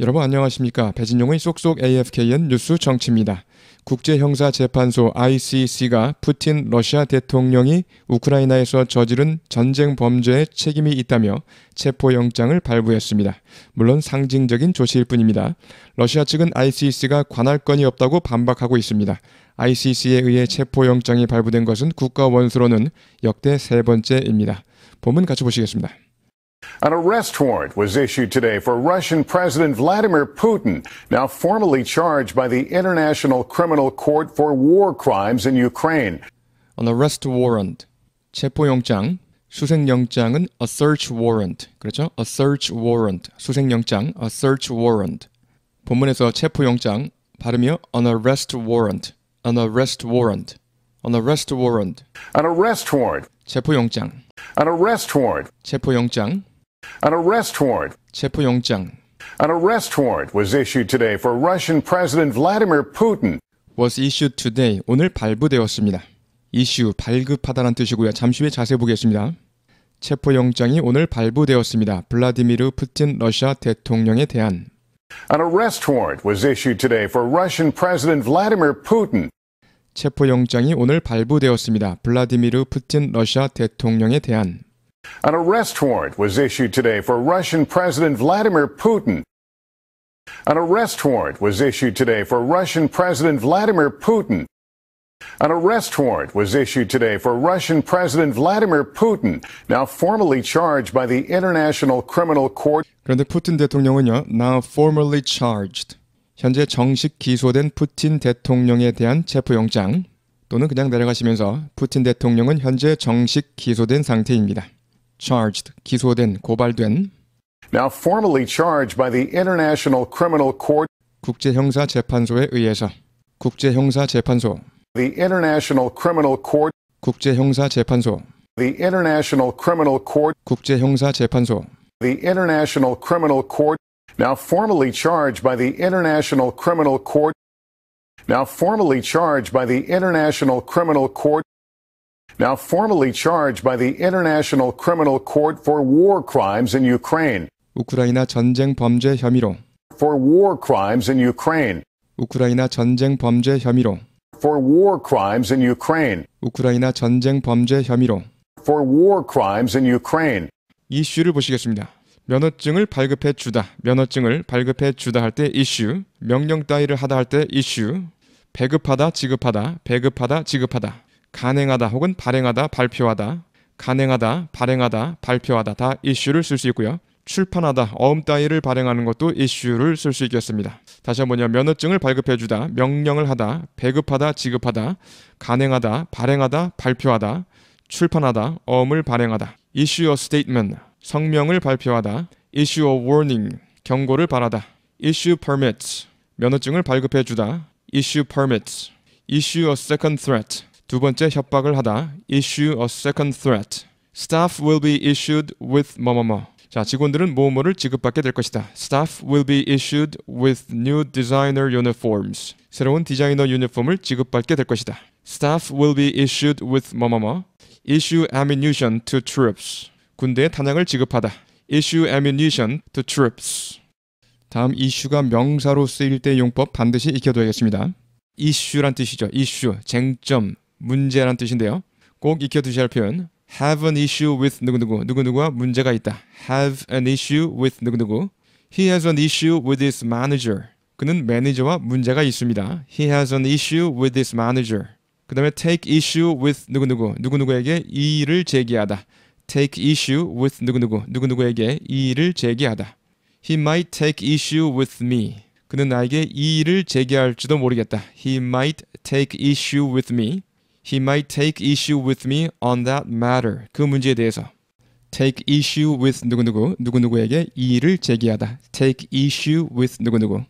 여러분 안녕하십니까. 배진용의 쏙쏙 AFKN 뉴스 정치입니다. 국제형사재판소 ICC가 푸틴 러시아 대통령이 우크라이나에서 저지른 전쟁 범죄에 책임이 있다며 체포영장을 발부했습니다. 물론 상징적인 조치일 뿐입니다. 러시아 측은 ICC가 관할 권이 없다고 반박하고 있습니다. ICC에 의해 체포영장이 발부된 것은 국가 원수로는 역대 세 번째입니다. 본문 같이 보시겠습니다. An arrest warrant was issued today for Russian President Vladimir Putin, now formally charged by the International Criminal Court for war crimes in Ukraine. An arrest warrant, 체포영장, 수색영장은 a search warrant, 그렇죠? A search warrant, 수색영장, a search warrant. 본문에서 체포영장 발음이요, an arrest warrant, an arrest warrant, an arrest warrant. An arrest warrant. 체포영장. An arrest warrant. 체포영장. An arrest warrant. 체포영장. An arrest warrant was issued today for Russian President Vladimir Putin. was issued today. 오늘 발부되었습니다. issue 발급하다는 뜻이고요. 잠시 후에 자세히 보겠습니다. 체포영장이 오늘 발부되었습니다. 블라디미르 푸틴 러시아 대통령에 대한 An arrest warrant was issued today for Russian President Vladimir Putin. 체포영장이 오늘 발부되었습니다. 블라디미르 푸틴 러시아 대통령에 대한 An arrest warrant was issued today for Russian President Vladimir Putin. An arrest warrant was issued today for Russian President Vladimir Putin. An arrest warrant was issued today for Russian President Vladimir Putin, now formally charged by the International Criminal Court. 그런데 푸틴 대통령은요, now formally charged. 현재 정식 기소된 푸틴 대통령에 대한 체포영장 또는 그냥 내려가시면서 푸틴 대통령은 현재 정식 기소된 상태입니다 charged, 기소된, 고발된 Now formally charged by the International Criminal Court 국제형사재판소에 의해서 국제형사재판소 The International Criminal Court 국제형사재판소 The International Criminal Court 국제형사재판소 The International Criminal Court now formally charged by the International Criminal Court now formally charged by the International Criminal Court now formally charged by the International Criminal Court for war crimes in Ukraine. 우크라이나 전쟁 범죄 혐의로 for war crimes in Ukraine. 우크라이나 전쟁 범죄 혐의로 for war crimes in Ukraine. 우크라이나 전쟁 범죄 혐의로 for war crimes in Ukraine. 이슈를 보시겠습니다. 면허증을 발급해 주다. 면허증을 발급해 주다 할 때 이슈. 명령 따위를 하다 할 때 이슈. 배급하다, 지급하다, 배급하다, 지급하다. 가능하다 혹은 발행하다 발표하다 가능하다 발행하다 발표하다 다 이슈를 쓸 수 있고요. 출판하다 어음 따위를 발행하는 것도 이슈를 쓸 수 있겠습니다. 다시 한번요. 면허증을 발급해 주다, 명령을 하다, 배급하다, 지급하다, 가능하다 발행하다, 발표하다, 출판하다, 어음을 발행하다, issue a statement, 성명을 발표하다, issue a warning, 경고를 발하다, issue permit, 면허증을 발급해 주다, issue permit, issue a second threat, 두 번째 협박을 하다. issue a second threat. staff will be issued with 뭐뭐뭐. 자, 직원들은 뭐뭐를 지급받게 될 것이다. Staff will be issued with new designer uniforms. 새로운 디자이너 유니폼을 지급받게 될 것이다. Staff will be issued with 뭐뭐뭐. Issue ammunition to troops. 군대에 탄약을 지급하다. Issue ammunition to troops. 다음 issue가 명사로 쓰일 때 용법 반드시 익혀둬야겠습니다. issue란 뜻이죠. issue, 쟁점, 문제라는 뜻인데요. 꼭 익혀두셔야 할 표현. have an issue with 누구누구 누구누구와 문제가 있다. have an issue with 누구누구 He has an issue with his manager. 그는 매니저와 문제가 있습니다. He has an issue with his manager. 그 다음에 take issue with 누구누구 누구누구에게 이의를 제기하다. take issue with 누구누구 누구누구에게 이의를 제기하다. He might take issue with me. 그는 나에게 이의를 제기할지도 모르겠다. He might take issue with me. He might take issue with me on that matter. 그 문제에 대해서 take issue with 누구누구 누구누구에게 이의를 제기하다. take issue with 누구누구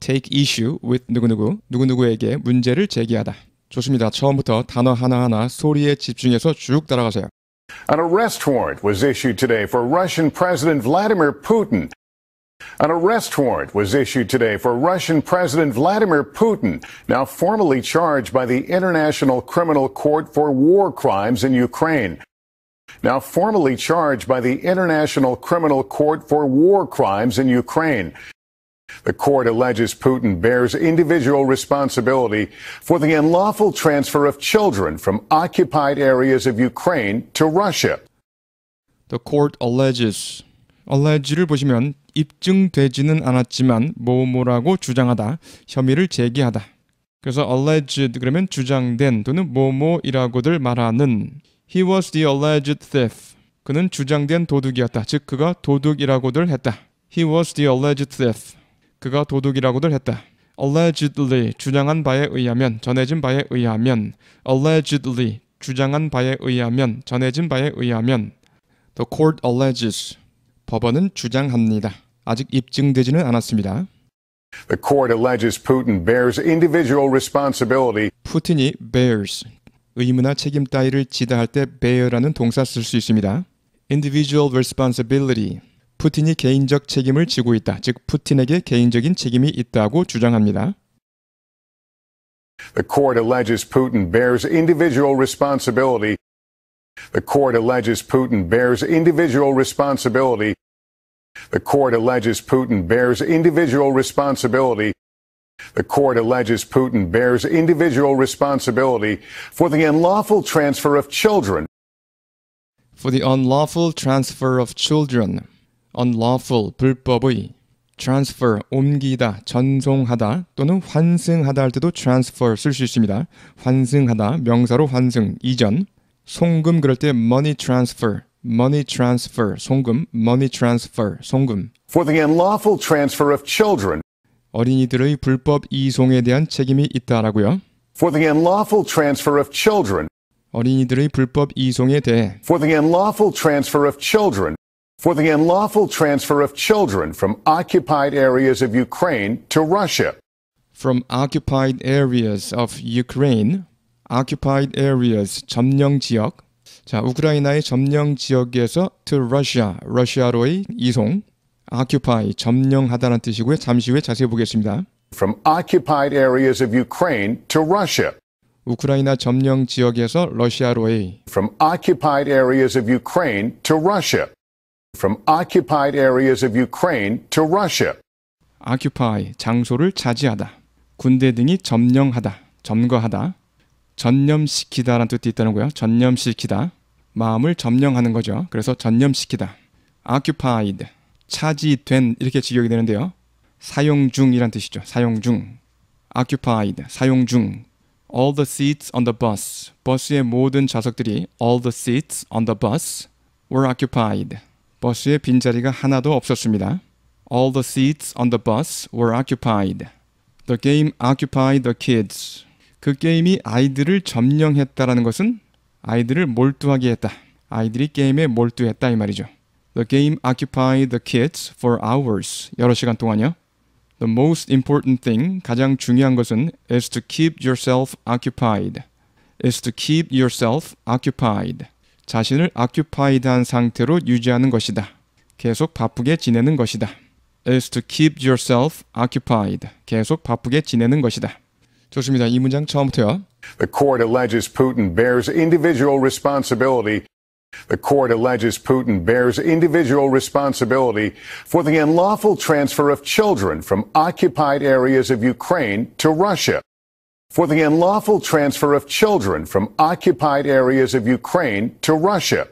take issue with 누구누구 누구누구에게 문제를 제기하다. 좋습니다. 처음부터 단어 하나하나 소리에 집중해서 쭉 따라가세요. An arrest warrant was issued today for Russian President Vladimir Putin An arrest warrant was issued today for Russian President Vladimir Putin, now formally charged by the International Criminal Court for war crimes in Ukraine. Now formally charged by the International Criminal Court for war crimes in Ukraine. The court alleges Putin bears individual responsibility for the unlawful transfer of children from occupied areas of Ukraine to Russia. The court alleges. alleged를 보시면 입증되지는 않았지만 모모라고 주장하다, 혐의를 제기하다. 그래서 alleged 그러면 주장된 또는 모모이라고들 말하는 He was the alleged thief. 그는 주장된 도둑이었다. 즉 그가 도둑이라고들 했다. He was the alleged thief. 그가 도둑이라고들 했다. allegedly 주장한 바에 의하면 전해진 바에 의하면 allegedly 주장한 바에 의하면 전해진 바에 의하면 the court alleges 법원은 주장합니다. 아직 입증되지는 않았습니다. The court alleges Putin bears individual responsibility. 푸틴이 bears 의무나 책임 따위를 지다할 때 bear라는 동사 쓸 수 있습니다. individual responsibility 푸틴이 개인적 책임을 지고 있다. 즉 푸틴에게 개인적인 책임이 있다고 주장합니다. The court alleges Putin bears individual responsibility. The court alleges Putin bears individual responsibility The court alleges Putin bears individual responsibility. The court alleges Putin bears individual responsibility for the unlawful transfer of children. For the unlawful transfer of children. unlawful 불법의 transfer 옮기다, 전송하다 또는 환승하다 할 때도 transfer 쓸 수 있습니다. 환승하다 명사로 환승 이전 송금 그럴 때 money transfer money transfer, 송금, money transfer, 송금. For the unlawful transfer of children. 어린이들의 불법 이송에 대한 책임이 있다라고요. For the unlawful transfer of children. 어린이들의 불법 이송에 대해. For the unlawful transfer of children. For the unlawful transfer of children from occupied areas of Ukraine to Russia. From occupied areas of Ukraine, occupied areas 점령 지역, 자, 우크라이나의 점령 지역에서 to Russia, 러시아로의 이송, occupy, 점령하다는 뜻이고요. 잠시 후에 자세히 보겠습니다. From occupied areas of Ukraine to Russia. 우크라이나 점령 지역에서 러시아로의 From occupied areas of Ukraine to Russia. From occupied areas of Ukraine to Russia. occupy 장소를 차지하다. 군대 등이 점령하다, 점거하다. 전념시키다라는 뜻도 있다는 거예요. 전념시키다. 마음을 점령하는 거죠. 그래서 전념시키다. occupied. 차지된 이렇게 직역이 되는데요. 사용 중이란 뜻이죠. 사용 중. occupied. 사용 중. all the seats on the bus. 버스의 모든 좌석들이 all the seats on the bus were occupied. 버스에 빈자리가 하나도 없었습니다. all the seats on the bus were occupied. the game occupied the kids. 그 게임이 아이들을 점령했다라는 것은 아이들을 몰두하게 했다. 아이들이 게임에 몰두했다 이 말이죠. The game occupied the kids for hours. 여러 시간 동안요. The most important thing, 가장 중요한 것은 is to keep yourself occupied. is to keep yourself occupied. 자신을 occupied한 상태로 유지하는 것이다. 계속 바쁘게 지내는 것이다. is to keep yourself occupied. 계속 바쁘게 지내는 것이다. 좋습니다. 이 문장 처음부터요. The court alleges Putin bears individual responsibility. The court alleges Putin bears individual responsibility for the unlawful transfer of children from occupied areas of Ukraine to Russia. For the unlawful transfer of children from occupied areas of Ukraine to Russia.